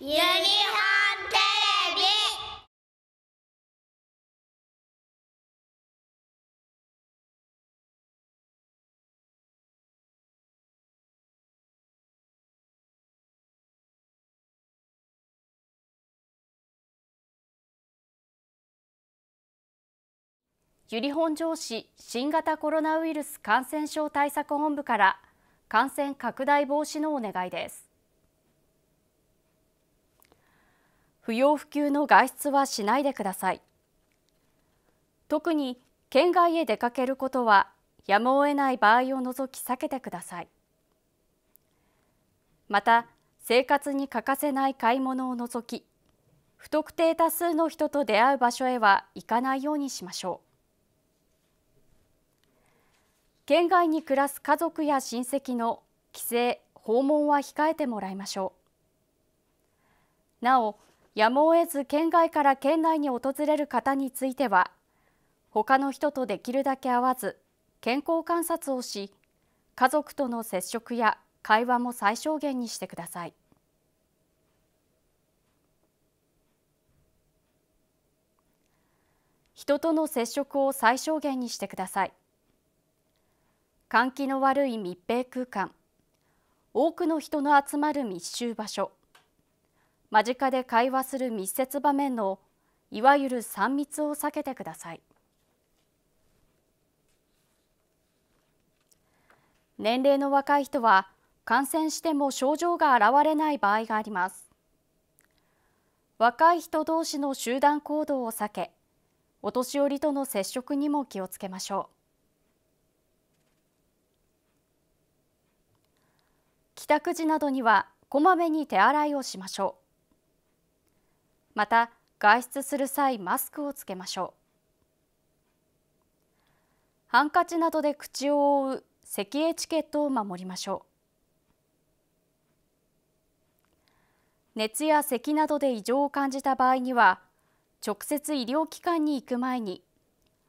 Unicorn! 由利本荘市新型コロナウイルス感染症対策本部から感染拡大防止のお願いです不要不急の外出はしないでください特に県外へ出かけることはやむを得ない場合を除き避けてくださいまた生活に欠かせない買い物を除き不特定多数の人と出会う場所へは行かないようにしましょう県外に暮らす家族や親戚の帰省訪問は控えてもらいましょうなおやむを得ず県外から県内に訪れる方については他の人とできるだけ会わず健康観察をし家族との接触や会話も最小限にしてください人との接触を最小限にしてください。換気の悪い密閉空間多くの人の集まる密集場所間近で会話する密接場面のいわゆる3密を避けてください年齢の若い人は感染しても症状が現れない場合があります若い人同士の集団行動を避けお年寄りとの接触にも気をつけましょう帰宅時などにはこまめに手洗いをしましょうまた外出する際マスクをつけましょうハンカチなどで口を覆う咳エチケットを守りましょう熱や咳などで異常を感じた場合には直接医療機関に行く前に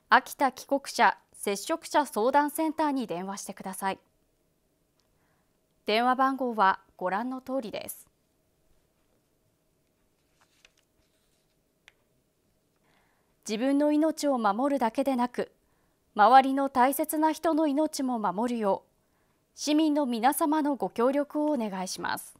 秋田帰国者接触者相談センターに電話してください。電話番号はご覧の通りです。自分の命を守るだけでなく、周りの大切な人の命も守るよう、市民の皆様のご協力をお願いします。